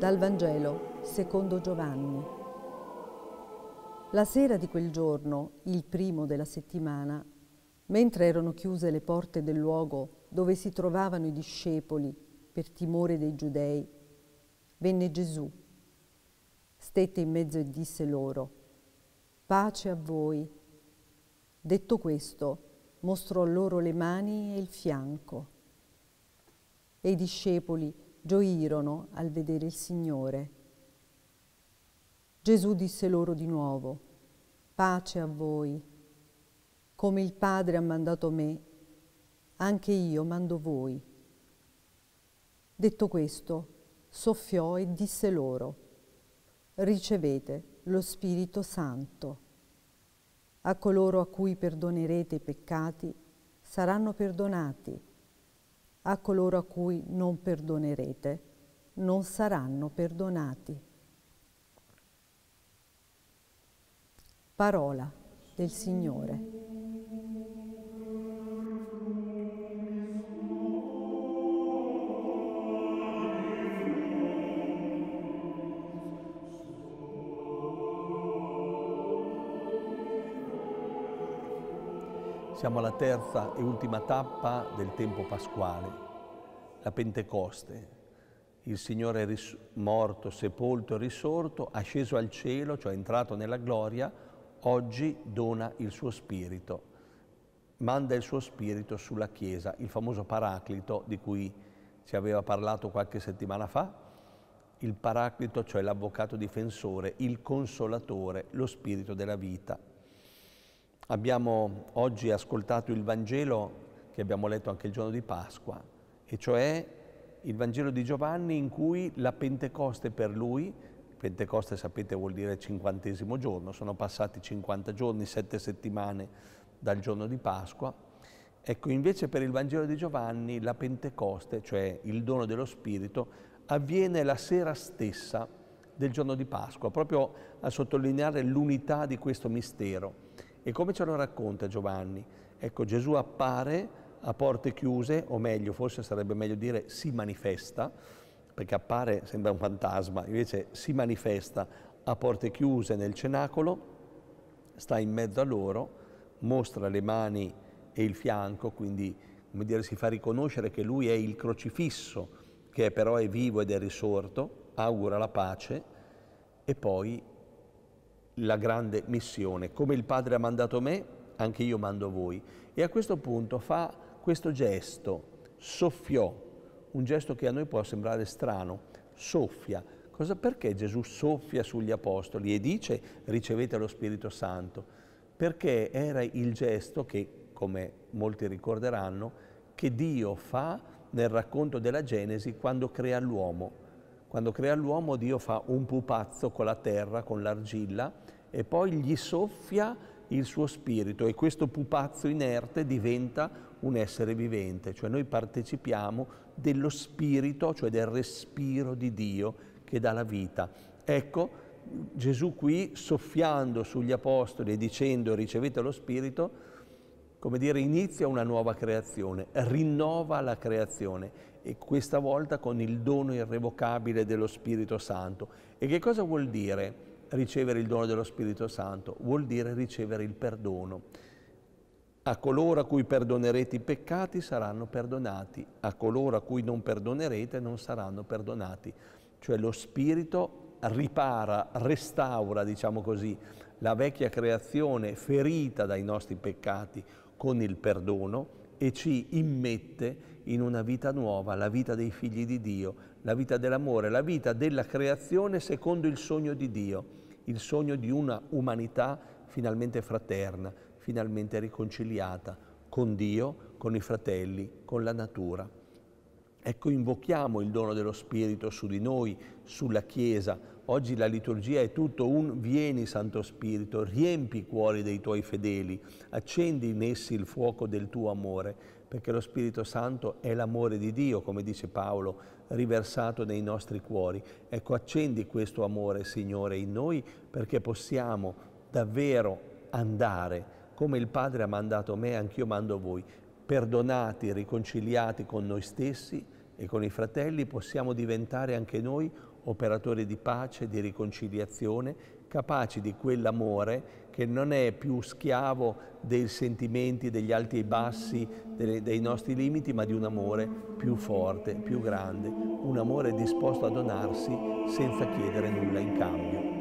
Dal Vangelo secondo Giovanni. La sera di quel giorno, il primo della settimana, mentre erano chiuse le porte del luogo dove si trovavano i discepoli per timore dei giudei, venne Gesù, stette in mezzo e disse loro, pace a voi. Detto questo, mostrò loro le mani e il fianco. E i discepoli gioirono al vedere il Signore. Gesù disse loro di nuovo, pace a voi, come il Padre ha mandato me, anche io mando voi. Detto questo, soffiò e disse loro, ricevete lo Spirito Santo. A coloro a cui perdonerete i peccati saranno perdonati a coloro a cui non perdonerete, non saranno perdonati. Parola del Signore. Siamo alla terza e ultima tappa del tempo pasquale, la Pentecoste. Il Signore è morto, sepolto e risorto, asceso al cielo, cioè entrato nella gloria, oggi dona il suo spirito, manda il suo spirito sulla Chiesa, il famoso Paraclito di cui ci aveva parlato qualche settimana fa, il Paraclito, cioè l'avvocato difensore, il consolatore, lo spirito della vita, Abbiamo oggi ascoltato il Vangelo che abbiamo letto anche il giorno di Pasqua, e cioè il Vangelo di Giovanni in cui la Pentecoste per lui, Pentecoste sapete vuol dire cinquantesimo giorno, sono passati 50 giorni, sette settimane dal giorno di Pasqua, ecco invece per il Vangelo di Giovanni la Pentecoste, cioè il dono dello Spirito, avviene la sera stessa del giorno di Pasqua, proprio a sottolineare l'unità di questo mistero. E come ce lo racconta Giovanni? Ecco, Gesù appare a porte chiuse, o meglio, forse sarebbe meglio dire si manifesta, perché appare, sembra un fantasma, invece si manifesta a porte chiuse nel cenacolo, sta in mezzo a loro, mostra le mani e il fianco, quindi come dire, si fa riconoscere che lui è il crocifisso, che però è vivo ed è risorto, augura la pace e poi la grande missione. Come il Padre ha mandato me, anche io mando voi. E a questo punto fa questo gesto, soffiò, un gesto che a noi può sembrare strano, soffia. Cosa, perché Gesù soffia sugli apostoli e dice ricevete lo Spirito Santo? Perché era il gesto che, come molti ricorderanno, che Dio fa nel racconto della Genesi quando crea l'uomo quando crea l'uomo Dio fa un pupazzo con la terra, con l'argilla e poi gli soffia il suo spirito e questo pupazzo inerte diventa un essere vivente, cioè noi partecipiamo dello spirito, cioè del respiro di Dio che dà la vita. Ecco, Gesù qui soffiando sugli apostoli e dicendo ricevete lo spirito, come dire, inizia una nuova creazione, rinnova la creazione e questa volta con il dono irrevocabile dello Spirito Santo. E che cosa vuol dire ricevere il dono dello Spirito Santo? Vuol dire ricevere il perdono. A coloro a cui perdonerete i peccati saranno perdonati, a coloro a cui non perdonerete non saranno perdonati. Cioè lo Spirito ripara, restaura, diciamo così, la vecchia creazione ferita dai nostri peccati con il perdono e ci immette in una vita nuova, la vita dei figli di Dio, la vita dell'amore, la vita della creazione secondo il sogno di Dio, il sogno di una umanità finalmente fraterna, finalmente riconciliata con Dio, con i fratelli, con la natura. Ecco, invochiamo il dono dello Spirito su di noi, sulla Chiesa. Oggi la liturgia è tutto un vieni Santo Spirito, riempi i cuori dei tuoi fedeli, accendi in essi il fuoco del tuo amore, perché lo Spirito Santo è l'amore di Dio, come dice Paolo, riversato nei nostri cuori. Ecco, accendi questo amore, Signore, in noi, perché possiamo davvero andare come il Padre ha mandato me, anch'io mando voi, perdonati riconciliati con noi stessi e con i fratelli, possiamo diventare anche noi operatori di pace, di riconciliazione, capaci di quell'amore che non è più schiavo dei sentimenti, degli alti e bassi, dei nostri limiti, ma di un amore più forte, più grande, un amore disposto a donarsi senza chiedere nulla in cambio.